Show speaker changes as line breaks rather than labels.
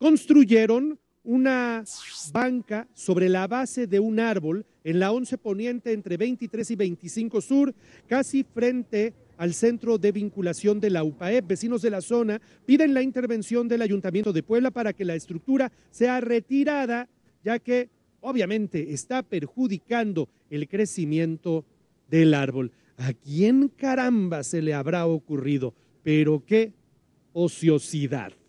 construyeron una banca sobre la base de un árbol en la 11 Poniente entre 23 y 25 Sur, casi frente al centro de vinculación de la UPAEP. Vecinos de la zona piden la intervención del Ayuntamiento de Puebla para que la estructura sea retirada, ya que obviamente está perjudicando el crecimiento del árbol. ¿A quién caramba se le habrá ocurrido? Pero qué ociosidad.